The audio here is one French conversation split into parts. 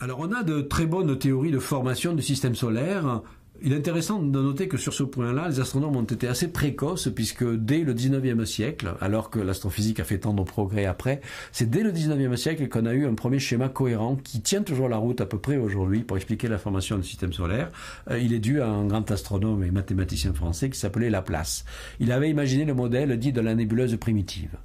Alors on a de très bonnes théories de formation du système solaire. Il est intéressant de noter que sur ce point-là, les astronomes ont été assez précoces, puisque dès le 19e siècle, alors que l'astrophysique a fait tant de progrès après, c'est dès le 19e siècle qu'on a eu un premier schéma cohérent qui tient toujours la route à peu près aujourd'hui pour expliquer la formation du système solaire. Euh, il est dû à un grand astronome et mathématicien français qui s'appelait Laplace. Il avait imaginé le modèle dit de la nébuleuse primitive.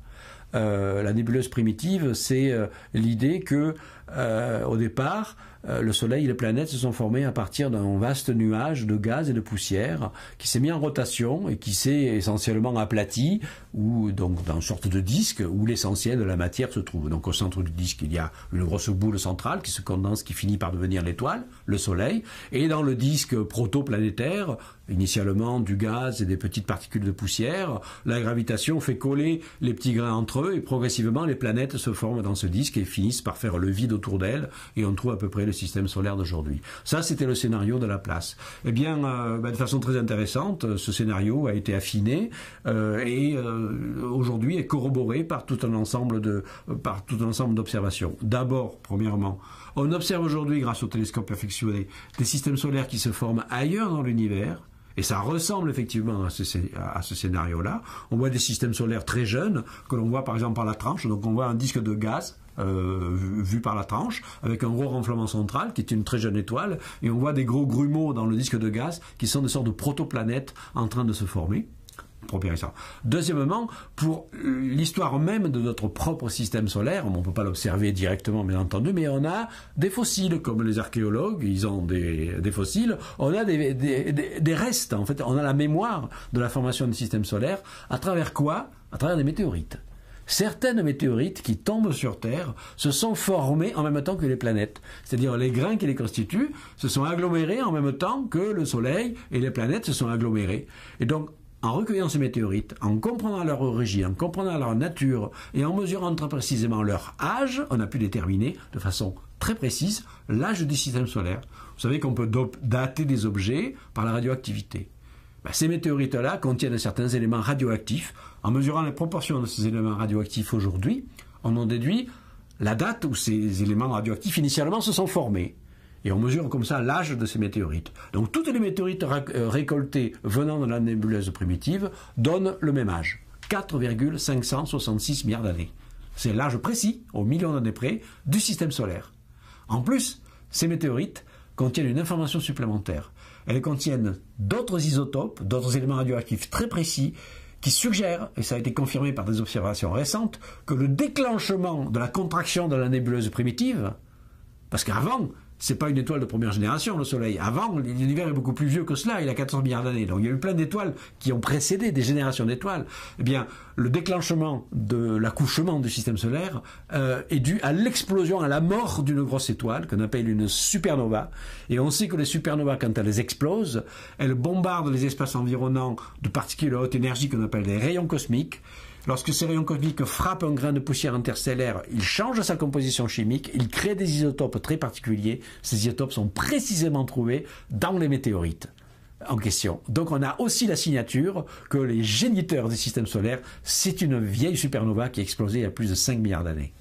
Euh, la nébuleuse primitive, c'est euh, l'idée que, euh, au départ, le Soleil et les planètes se sont formés à partir d'un vaste nuage de gaz et de poussière qui s'est mis en rotation et qui s'est essentiellement aplati, ou donc dans une sorte de disque où l'essentiel de la matière se trouve. Donc au centre du disque, il y a une grosse boule centrale qui se condense, qui finit par devenir l'étoile, le Soleil, et dans le disque protoplanétaire, initialement du gaz et des petites particules de poussière. La gravitation fait coller les petits grains entre eux et progressivement les planètes se forment dans ce disque et finissent par faire le vide autour d'elles et on trouve à peu près le système solaire d'aujourd'hui. Ça, c'était le scénario de la place. Eh bien, euh, bah, de façon très intéressante, ce scénario a été affiné euh, et euh, aujourd'hui est corroboré par tout un ensemble de par tout un ensemble d'observations. D'abord, premièrement, on observe aujourd'hui grâce au télescope perfectionné des systèmes solaires qui se forment ailleurs dans l'univers et ça ressemble effectivement à ce, scénario-là. On voit des systèmes solaires très jeunes, que l'on voit par exemple par la tranche. Donc on voit un disque de gaz euh, vu, vu par la tranche, avec un gros renflement central qui est une très jeune étoile, et on voit des gros grumeaux dans le disque de gaz qui sont des sortes de protoplanètes en train de se former. Deuxièmement, pour l'histoire même de notre propre système solaire, on ne peut pas l'observer directement bien entendu, mais on a des fossiles, comme les archéologues, ils ont des, fossiles, on a des, des restes, en fait, on a la mémoire de la formation du système solaire, à travers quoi À travers des météorites. Certaines météorites qui tombent sur Terre se sont formées en même temps que les planètes. C'est-à-dire les grains qui les constituent se sont agglomérés en même temps que le Soleil et les planètes se sont agglomérées. Et donc en recueillant ces météorites, en comprenant leur origine, en comprenant leur nature et en mesurant très précisément leur âge, on a pu déterminer de façon très précise l'âge du système solaire. Vous savez qu'on peut dater des objets par la radioactivité. Ben, ces météorites-là contiennent certains éléments radioactifs. En mesurant les proportions de ces éléments radioactifs aujourd'hui, on en déduit la date où ces éléments radioactifs initialement se sont formés. Et on mesure comme ça l'âge de ces météorites. Donc toutes les météorites euh, récoltées venant de la nébuleuse primitive donnent le même âge. 4,566 milliards d'années. C'est l'âge précis, au million d'années près, du système solaire. En plus, ces météorites contiennent une information supplémentaire. Elles contiennent d'autres isotopes, d'autres éléments radioactifs très précis qui suggèrent, et ça a été confirmé par des observations récentes, que le déclenchement de la contraction de la nébuleuse primitive, parce qu'avant, c'est pas une étoile de première génération, le Soleil. Avant, l'univers est beaucoup plus vieux que cela, il a 14 milliards d'années. Donc il y a eu plein d'étoiles qui ont précédé des générations d'étoiles. Eh bien, le déclenchement de l'accouchement du système solaire euh, est dû à l'explosion, à la mort d'une grosse étoile, qu'on appelle une supernova. Et on sait que les supernovas, quand elles explosent, elles bombardent les espaces environnants de particules à haute énergie qu'on appelle des rayons cosmiques. Lorsque ces rayons cosmiques frappent un grain de poussière interstellaire, il change sa composition chimique, il crée des isotopes très particuliers. Ces isotopes sont précisément trouvés dans les météorites en question. Donc on a aussi la signature que les géniteurs des systèmes solaires, c'est une vieille supernova qui a explosé il y a plus de 5 milliards d'années.